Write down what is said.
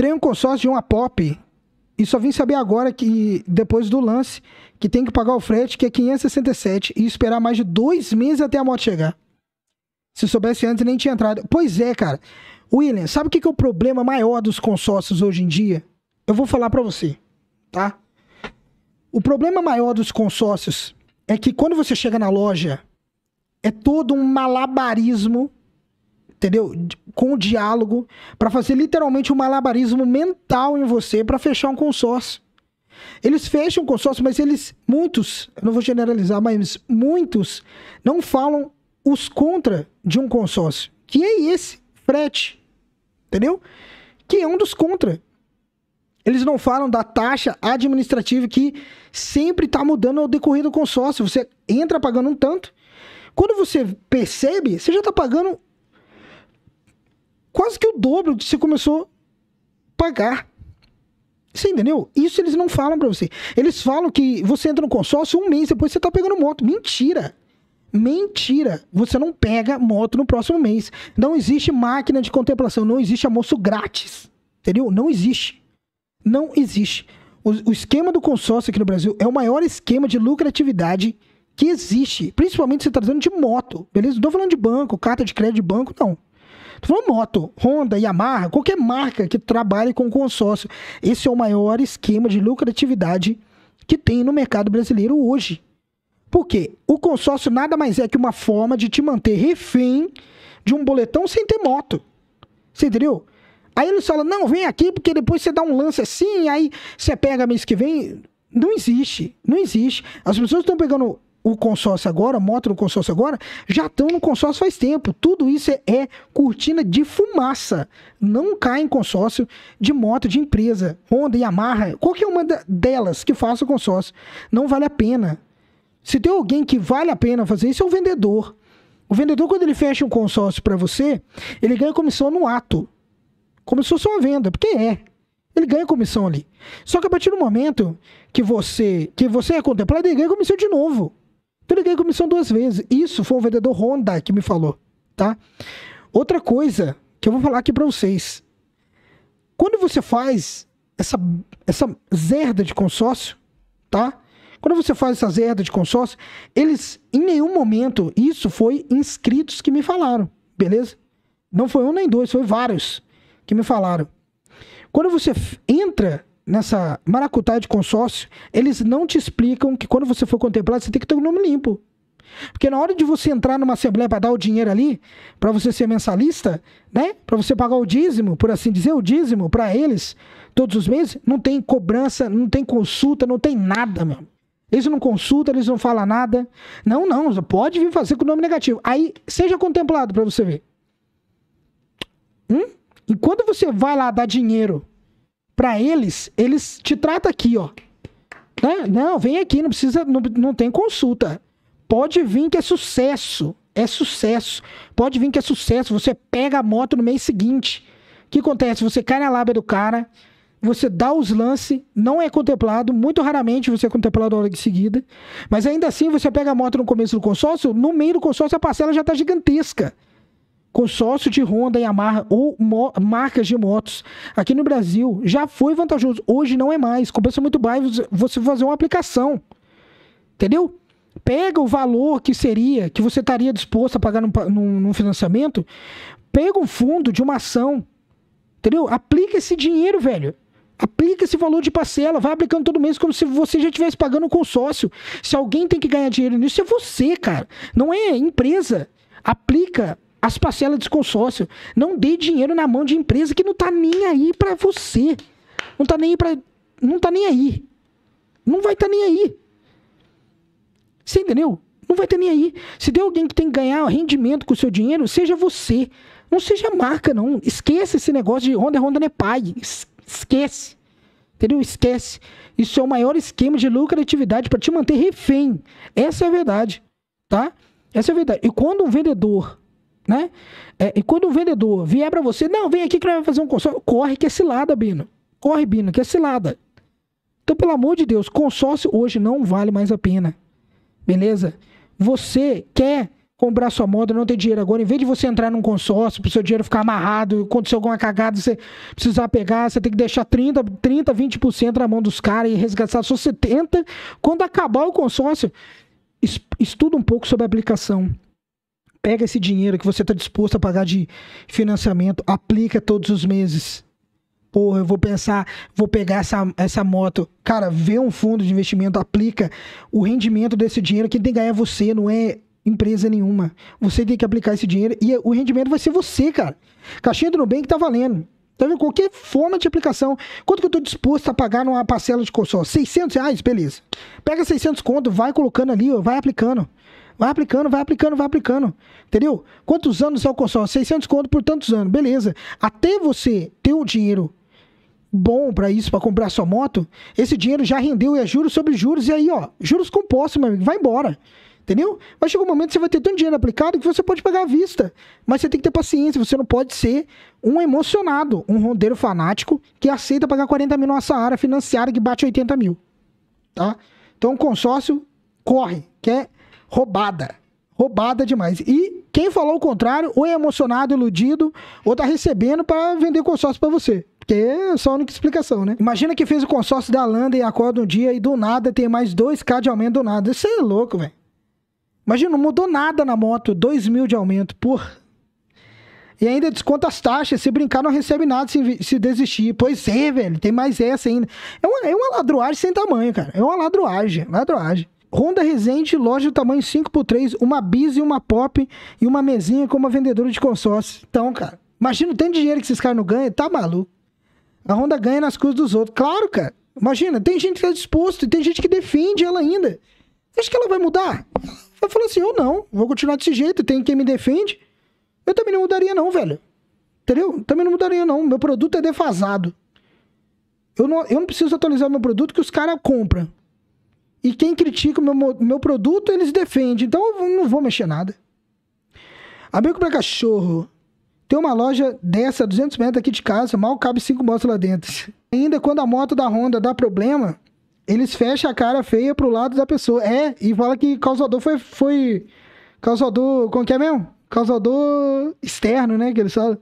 Entrei em um consórcio de uma pop e só vim saber agora que, depois do lance, que tem que pagar o frete, que é 567, e esperar mais de dois meses até a moto chegar. Se soubesse antes, nem tinha entrado. Pois é, cara. William, sabe o que é o problema maior dos consórcios hoje em dia? Eu vou falar para você, tá? O problema maior dos consórcios é que quando você chega na loja, é todo um malabarismo entendeu? Com o diálogo, para fazer literalmente um malabarismo mental em você para fechar um consórcio. Eles fecham consórcio, mas eles, muitos, eu não vou generalizar, mas muitos não falam os contra de um consórcio, que é esse frete, entendeu? Que é um dos contra. Eles não falam da taxa administrativa que sempre está mudando ao decorrer do consórcio. Você entra pagando um tanto, quando você percebe, você já está pagando quase que o dobro que você começou a pagar. Você entendeu? Isso eles não falam para você. Eles falam que você entra no consórcio um mês depois você tá pegando moto. Mentira! Mentira! Você não pega moto no próximo mês. Não existe máquina de contemplação, não existe almoço grátis. Entendeu? Não existe. Não existe. O, o esquema do consórcio aqui no Brasil é o maior esquema de lucratividade que existe. Principalmente se tratando tá de moto, beleza? Não tô falando de banco, carta de crédito de banco, não. Tô falando moto, Honda, Yamaha, qualquer marca que trabalhe com consórcio. Esse é o maior esquema de lucratividade que tem no mercado brasileiro hoje. Por quê? O consórcio nada mais é que uma forma de te manter refém de um boletão sem ter moto. Você entendeu? Aí eles falam, não, vem aqui, porque depois você dá um lance assim, aí você pega mês que vem. Não existe, não existe. As pessoas estão pegando o consórcio agora, a moto do consórcio agora, já estão no consórcio faz tempo. Tudo isso é, é, cortina de fumaça. Não cai em consórcio de moto de empresa. Honda, Yamaha, qualquer uma delas que faça consórcio. Não vale a pena. Se tem alguém que vale a pena fazer isso, é o vendedor. O vendedor, quando ele fecha um consórcio para você, ele ganha comissão no ato. Como se fosse uma venda, porque é. Ele ganha comissão ali. Só que a partir do momento que você que você é contemplado, ele ganha comissão de novo. Eu a comissão duas vezes. Isso foi o vendedor Honda que me falou, tá? Outra coisa que eu vou falar aqui para vocês. Quando você faz essa, essa zerda de consórcio, tá? Quando você faz essa zerda de consórcio, eles em nenhum momento, isso foi inscritos que me falaram, beleza? Não foi um nem dois, foi vários que me falaram. Quando você entra nessa maracutá de consórcio, eles não te explicam que quando você for contemplado, você tem que ter o um nome limpo. Porque na hora de você entrar numa assembleia para dar o dinheiro ali, para você ser mensalista, né? Para você pagar o dízimo, por assim dizer, o dízimo para eles todos os meses, não tem cobrança, não tem consulta, não tem nada, meu. Eles não consultam, eles não falam nada. Não, não, pode vir fazer com o nome negativo. Aí seja contemplado para você ver. Hum? quando você vai lá dar dinheiro para eles, eles te tratam aqui, ó. Né? Não, vem aqui, não precisa, não, não tem consulta. Pode vir que é sucesso. É sucesso. Pode vir que é sucesso. Você pega a moto no mês seguinte. O que acontece? Você cai na lábia do cara, você dá os lances, não é contemplado, muito raramente você é contemplado hora de seguida, mas ainda assim você pega a moto no começo do consórcio, no meio do consórcio a parcela já está gigantesca consórcio de Honda, e Yamaha ou marcas de motos aqui no Brasil já foi vantajoso. Hoje não é mais. Compensa muito mais você fazer uma aplicação. Entendeu? Pega o valor que seria, que você estaria disposto a pagar num, num, num financiamento, pega um fundo de uma ação. Entendeu? Aplica esse dinheiro, velho. Aplica esse valor de parcela, vai aplicando todo mês como se você já estivesse pagando um consórcio. Se alguém tem que ganhar dinheiro nisso, é você, cara. Não é empresa. Aplica as parcelas de consórcio. Não dê dinheiro na mão de empresa que não tá nem aí para você. Não tá nem para não tá nem aí. Não vai estar tá nem aí. Você entendeu? Não vai estar tá nem aí. Se tem alguém que tem que ganhar rendimento com o seu dinheiro, seja você. Não seja marca, não. Esquece esse negócio de Honda, é Honda não é pai. Esquece. Entendeu? Esquece. Isso é o maior esquema de lucratividade para te manter refém. Essa é a verdade, tá? Essa é a verdade. E quando um vendedor né? É, e quando o vendedor vier para você, não, vem aqui que vai fazer um consórcio, corre que é cilada, Bino. Corre, Bino, que é cilada. Então, pelo amor de Deus, consórcio hoje não vale mais a pena. Beleza? Você quer comprar sua moda, não ter dinheiro agora, em vez de você entrar num consórcio, pro seu dinheiro ficar amarrado, acontecer alguma cagada, você precisar pegar, você tem que deixar 30, 30 20% na mão dos caras e resgatar só 70%. Quando acabar o consórcio, estuda um pouco sobre a aplicação pega esse dinheiro que você está disposto a pagar de financiamento, aplica todos os meses. Porra, eu vou pensar, vou pegar essa, essa moto. Cara, vê um fundo de investimento, aplica o rendimento desse dinheiro. Quem tem que ganhar é você, não é empresa nenhuma. Você tem que aplicar esse dinheiro e o rendimento vai ser você, cara. Caixinha do Nubank tá valendo. Tá vendo? Qualquer forma de aplicação. Quanto que eu tô disposto a pagar numa parcela de consórcio? 600 reais? Beleza. Pega 600 conto, vai colocando ali, vai aplicando. Vai aplicando, vai aplicando, vai aplicando. Entendeu? Quantos anos é o consórcio? 600 conto por tantos anos. Beleza. Até você ter um dinheiro bom para isso, para comprar sua moto, esse dinheiro já rendeu e é juros sobre juros. E aí, ó, juros compostos, meu amigo. Vai embora. Entendeu? Mas chega um momento que você vai ter tanto dinheiro aplicado que você pode pagar à vista. Mas você tem que ter paciência. Você não pode ser um emocionado, um rondeiro fanático que aceita pagar 40 mil numa Saara financiada que bate 80 mil. Tá? Então, consórcio corre. Quer roubada. Roubada demais. E quem falou o contrário, ou é emocionado, iludido, ou tá recebendo para vender consórcio para você. Porque é só a única explicação, né? Imagina que fez o consórcio da Landa e acorda um dia e do nada tem mais 2k de aumento do nada. Isso é louco, velho. Imagina, não mudou nada na moto, 2 mil de aumento, porra. E ainda desconta as taxas, se brincar não recebe nada se, se desistir. Pois é, velho, tem mais essa ainda. É uma, é uma ladruagem sem tamanho, cara. É uma ladruagem, ladruagem. Honda Resende, loja do tamanho 5x3, uma bis e uma pop e uma mesinha com uma vendedora de consórcio. Então, cara, imagina o tanto de dinheiro que esses caras não ganham, tá maluco. A Honda ganha nas coisas dos outros. Claro, cara. Imagina, tem gente que tá disposto e tem gente que defende ela ainda. Acho que ela vai mudar? Ela falou assim, eu não, vou continuar desse jeito, tem quem me defende. Eu também não mudaria não, velho. Entendeu? Também não mudaria não, meu produto é defasado. Eu não, eu não preciso atualizar meu produto que os caras compram. E quem critica o meu, meu produto, eles defendem. Então eu não vou mexer nada. Amigo para cachorro. Tem uma loja dessa, 200 metros aqui de casa, mal cabe cinco motos lá dentro. Ainda quando a moto da Honda dá problema, eles fecham a cara feia pro lado da pessoa. É, e fala que causador foi. foi causador. Como que é mesmo? Causador externo, né? Que eles falam.